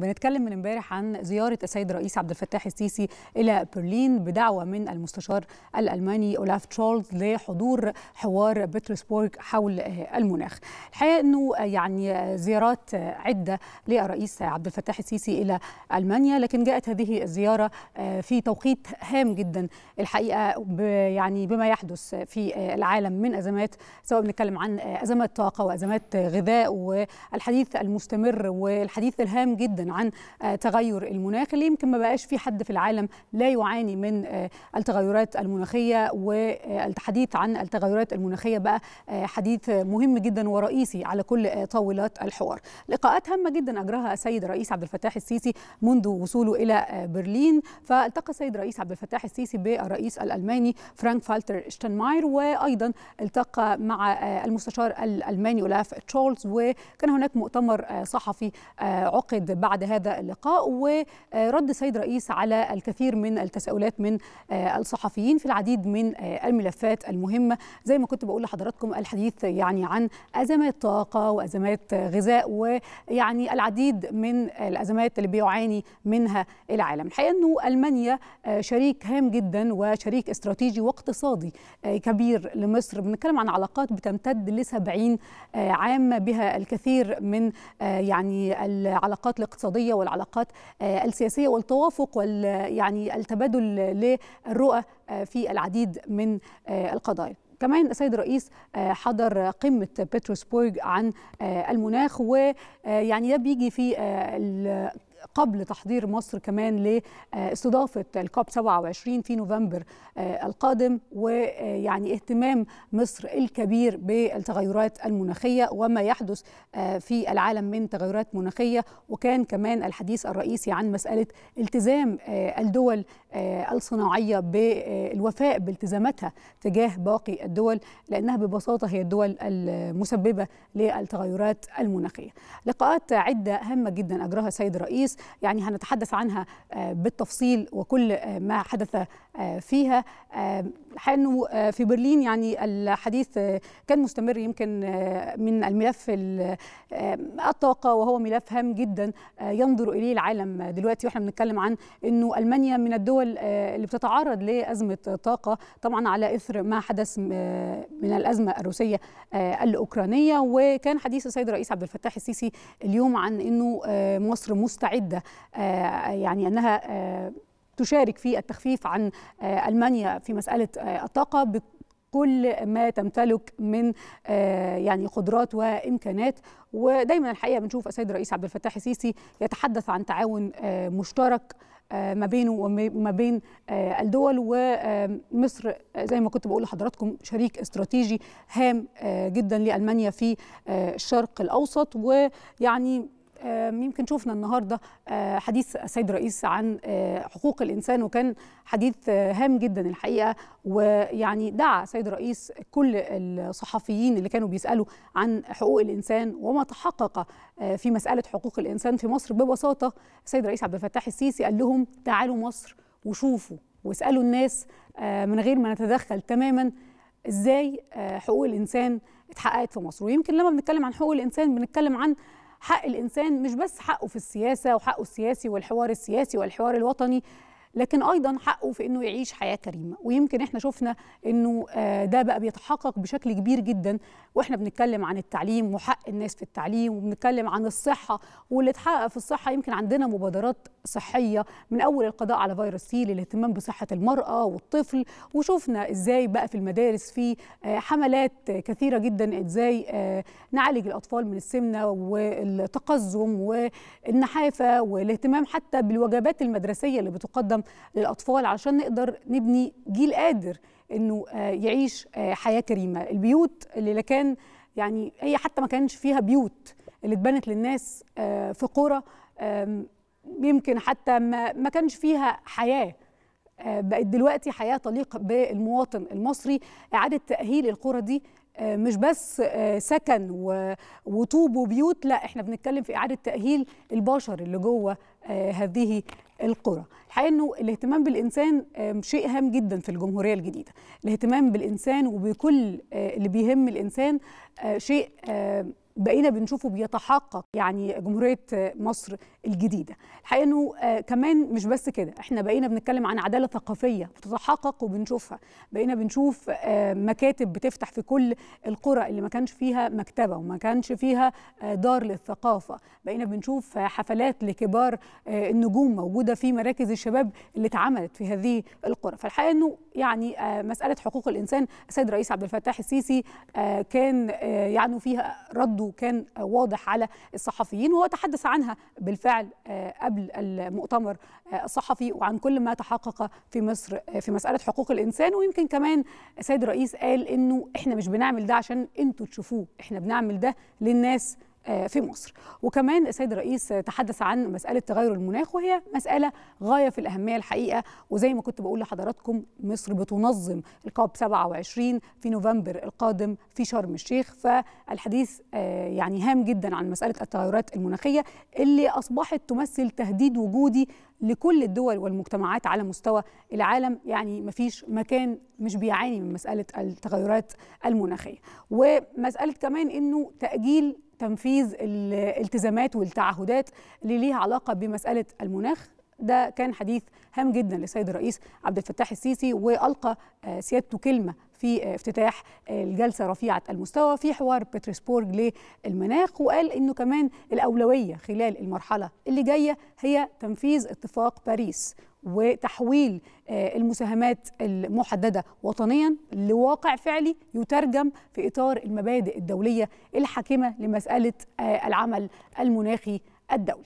بنتكلم من امبارح عن زيارة السيد الرئيس عبد الفتاح السيسي إلى برلين بدعوة من المستشار الألماني أولاف تشارلز لحضور حوار بيترسبورغ حول آه، المناخ. الحقيقة أنه آه، يعني آه، زيارات عدة للرئيس عبد الفتاح السيسي إلى ألمانيا لكن جاءت هذه الزيارة في توقيت هام جدا الحقيقة يعني بما يحدث في العالم من أزمات سواء بنتكلم عن أزمات طاقة وأزمات غذاء والحديث المستمر والحديث الهام جدا عن آه، تغير المناخ اللي يمكن ما بقاش في حد في العالم لا يعاني من آه، التغيرات المناخيه والحديث آه، عن التغيرات المناخيه بقى حديث مهم جدا ورئيسي على كل طاولات الحوار. لقاءات هامه جدا اجراها السيد الرئيس عبد الفتاح السيسي منذ وصوله الى برلين فالتقى السيد الرئيس عبد الفتاح السيسي بالرئيس الالماني فرانك فالتر شتنماير وايضا التقى مع المستشار الالماني اولاف تشولز وكان هناك مؤتمر صحفي عقد بعد بعد هذا اللقاء ورد السيد رئيس على الكثير من التساؤلات من آه، الصحفيين في العديد من آه، الملفات المهمه زي ما كنت بقول لحضراتكم الحديث يعني عن ازمات طاقه وازمات غذاء ويعني العديد من الازمات اللي بيعاني منها العالم الحقيقه انه المانيا آه، شريك هام جدا وشريك استراتيجي واقتصادي كبير لمصر بنتكلم عن علاقات بتمتد ل 70 عام بها الكثير من يعني العلاقات الاقتصاديه الاقتصاديه والعلاقات آه، السياسيه والتوافق وال يعني التبادل للرؤى آه، في العديد من آه، القضايا كمان السيد الرئيس حضر قمة بيتروسبورغ عن المناخ ويعني ده بيجي في قبل تحضير مصر كمان لاستضافة آه، الكوب 27 في نوفمبر آه، القادم ويعني اهتمام مصر الكبير بالتغيرات المناخية وما يحدث آه، في العالم من تغيرات مناخية وكان كمان الحديث الرئيسي عن مسألة التزام الدول آه، الصناعيه بالوفاء آه، بالتزاماتها تجاه باقي الدول لانها ببساطه هي الدول المسببه للتغيرات المناخيه. لقاءات عده هامه جدا اجراها السيد الرئيس يعني هنتحدث عنها آه، بالتفصيل وكل ما حدث فيها انه في برلين يعني الحديث كان مستمر يمكن من الملف الطاقه وهو ملف هام جدا ينظر اليه العالم دلوقتي واحنا بنتكلم عن انه المانيا من الدول الدول آه، اللي بتتعرض لأزمة طاقة طبعا على إثر ما حدث آه، من الأزمة الروسية آه، الأوكرانية وكان حديث السيد الرئيس عبد الفتاح السيسي اليوم عن أنه مصر مستعدة يعني أنها تشارك في التخفيف عن المانيا في مساله الطاقه كل ما تمتلك من آه، يعني قدرات وامكانات ودايما الحقيقه بنشوف السيد الرئيس عبد الفتاح السيسي يتحدث عن تعاون آه، مشترك آه، ما بينه وما بين الدول ومصر زي ما كنت بقول لحضراتكم شريك استراتيجي هام جدا لالمانيا في الشرق الاوسط ويعني آه، يمكن شفنا النهارده آه، حديث السيد الرئيس عن آه، حقوق الانسان وكان حديث هام جدا الحقيقه ويعني دعا السيد الرئيس كل الصحفيين اللي كانوا بيسالوا عن حقوق الانسان وما تحقق في مساله حقوق الانسان في مصر ببساطه السيد الرئيس عبد الفتاح السيسي قال لهم تعالوا مصر وشوفوا واسالوا الناس من غير ما نتدخل تماما ازاي حقوق الانسان اتحققت في مصر ويمكن لما بنتكلم عن حقوق الانسان بنتكلم عن حق الانسان مش بس حقه في السياسه وحقه السياسي والحوار السياسي والحوار الوطني لكن ايضا حقه في انه يعيش حياه كريمه ويمكن احنا شفنا انه آه، ده بقى بيتحقق بشكل كبير جدا واحنا بنتكلم عن التعليم وحق الناس في التعليم وبنتكلم عن الصحه واللي اتحقق في الصحه يمكن عندنا مبادرات صحيه من اول القضاء على فيروس سي للاهتمام بصحه المراه والطفل وشفنا ازاي بقى في المدارس في آه، حملات كثيره جدا ازاي آه، نعالج الاطفال من السمنه والتقزم والنحافه والاهتمام حتى بالوجبات المدرسيه اللي بتقدم الصحيه للاطفال علشان نقدر نبني جيل قادر انه آه، يعيش آه، حياه كريمه البيوت اللي لكان كان يعني هي حتى ما كانش فيها بيوت اللي اتبنت للناس آه، في قرى يمكن حتى ما كانش فيها حياه بقت دلوقتي حياه تليق بالمواطن المصري اعاده تاهيل القرى دي مش بس سكن وطوب وبيوت لا احنا بنتكلم في اعاده تاهيل البشر اللي جوه آه، هذه القرى الحقيقه انه الاهتمام بالانسان آه، شيء هام جدا في الجمهوريه الجديده الاهتمام بالانسان وبكل آه، اللي بيهم الانسان شيء بقينا بنشوفه بيتحقق يعني جمهوريه مصر الجديده الحقيقه انه آه، كمان مش بس كده احنا بقينا بنتكلم عن عداله ثقافيه بتتحقق وبنشوفها بقينا بنشوف آه، مكاتب بتفتح في كل القرى اللي ما كانش فيها مكتبه وما كانش فيها آه، دار للثقافه بقينا بنشوف حفلات لكبار النجوم موجوده في مراكز الشباب اللي اتعملت في هذه القرى فالحقيقه انه يعني مساله حقوق الانسان السيد الرئيس عبد الفتاح السيسي كان يعني فيها رده وكان واضح على الصحفيين وهو تحدث عنها بالفعل آه، قبل المؤتمر آه، الصحفي وعن كل ما تحقق في مصر آه، في مساله حقوق الانسان ويمكن كمان السيد الرئيس قال انه احنا مش بنعمل ده عشان انتوا تشوفوه احنا بنعمل ده للناس آه، في مصر وكمان السيد الرئيس تحدث عن مسألة تغير المناخ وهي مسألة غاية في الأهمية الحقيقة وزي ما كنت بقول لحضراتكم مصر بتنظم الكوب 27 في نوفمبر القادم في شرم الشيخ فالحديث آه، يعني هام جدا عن مسألة التغيرات المناخية اللي أصبحت تمثل تهديد وجودي لكل الدول والمجتمعات على مستوى العالم يعني مفيش مكان مش بيعاني من مسألة التغيرات المناخية ومسألة كمان أنه تأجيل تنفيذ الالتزامات والتعهدات اللي ليها علاقه بمساله المناخ ده كان حديث هام جدا للسيد الرئيس عبد الفتاح السيسي والقى آه، سيادته كلمه في آه، افتتاح آه، الجلسه رفيعه المستوى في حوار بيترسبورج للمناخ وقال انه كمان الاولويه خلال المرحله اللي جايه هي تنفيذ اتفاق باريس وتحويل آه، المساهمات المحدده وطنيا لواقع فعلي يترجم في اطار المبادئ الدوليه الحاكمه لمساله آه، العمل المناخي الدولي